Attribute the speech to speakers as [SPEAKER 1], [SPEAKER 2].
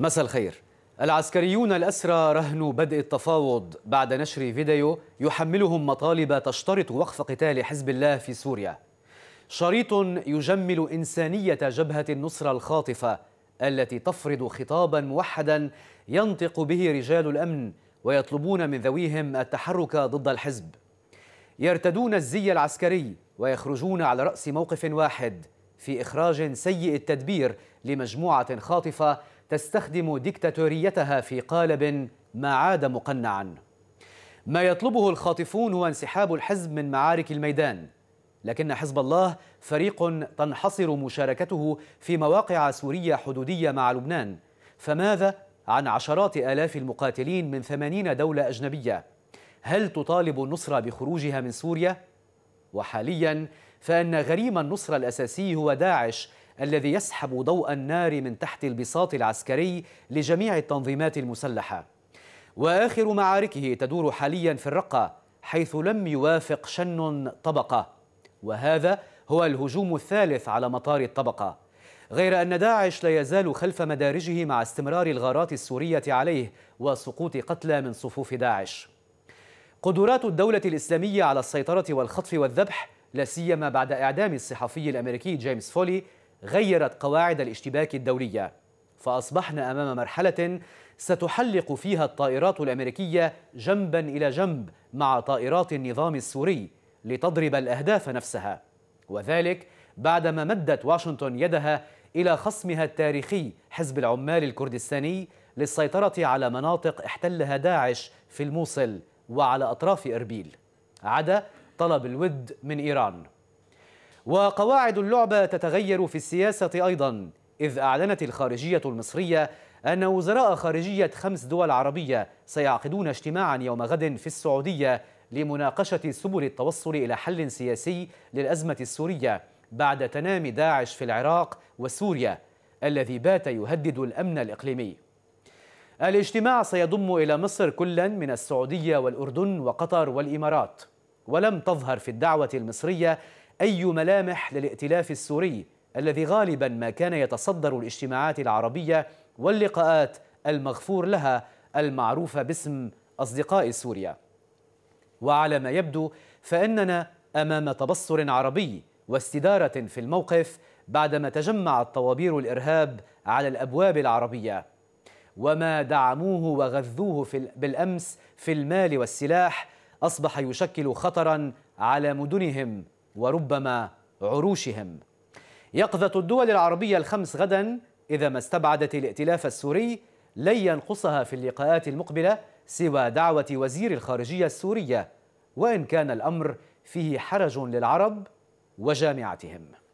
[SPEAKER 1] مساء الخير العسكريون الأسرى رهنوا بدء التفاوض بعد نشر فيديو يحملهم مطالب تشترط وقف قتال حزب الله في سوريا شريط يجمل إنسانية جبهة النصرة الخاطفة التي تفرض خطابا موحدا ينطق به رجال الأمن ويطلبون من ذويهم التحرك ضد الحزب يرتدون الزي العسكري ويخرجون على رأس موقف واحد في إخراج سيء التدبير لمجموعة خاطفة تستخدم ديكتاتوريتها في قالب ما عاد مقنعا ما يطلبه الخاطفون هو انسحاب الحزب من معارك الميدان لكن حزب الله فريق تنحصر مشاركته في مواقع سورية حدودية مع لبنان فماذا عن عشرات آلاف المقاتلين من ثمانين دولة أجنبية؟ هل تطالب النصرة بخروجها من سوريا؟ وحاليا فإن غريم النصرة الأساسي هو داعش الذي يسحب ضوء النار من تحت البساط العسكري لجميع التنظيمات المسلحة وآخر معاركه تدور حاليا في الرقة حيث لم يوافق شن طبقة وهذا هو الهجوم الثالث على مطار الطبقة غير أن داعش لا يزال خلف مدارجه مع استمرار الغارات السورية عليه وسقوط قتلى من صفوف داعش قدرات الدولة الإسلامية على السيطرة والخطف والذبح لا سيما بعد إعدام الصحفي الأمريكي جيمس فولي غيرت قواعد الاشتباك الدولية فأصبحنا أمام مرحلة ستحلق فيها الطائرات الأمريكية جنبا إلى جنب مع طائرات النظام السوري لتضرب الأهداف نفسها وذلك بعدما مدت واشنطن يدها إلى خصمها التاريخي حزب العمال الكردستاني للسيطرة على مناطق احتلها داعش في الموصل وعلى أطراف إربيل عدا طلب الود من إيران وقواعد اللعبة تتغير في السياسة أيضا إذ أعلنت الخارجية المصرية أن وزراء خارجية خمس دول عربية سيعقدون اجتماعا يوم غد في السعودية لمناقشة سبل التوصل إلى حل سياسي للأزمة السورية بعد تنامي داعش في العراق وسوريا الذي بات يهدد الأمن الإقليمي الاجتماع سيضم إلى مصر كلا من السعودية والأردن وقطر والإمارات ولم تظهر في الدعوة المصرية أي ملامح للائتلاف السوري الذي غالبا ما كان يتصدر الاجتماعات العربية واللقاءات المغفور لها المعروفة باسم أصدقاء سوريا وعلى ما يبدو فإننا أمام تبصر عربي واستدارة في الموقف بعدما تجمعت طوابير الإرهاب على الأبواب العربية وما دعموه وغذوه في بالأمس في المال والسلاح أصبح يشكل خطرا على مدنهم وربما عروشهم يقظة الدول العربية الخمس غدا إذا ما استبعدت الائتلاف السوري لن ينقصها في اللقاءات المقبلة سوى دعوة وزير الخارجية السورية وإن كان الأمر فيه حرج للعرب وجامعتهم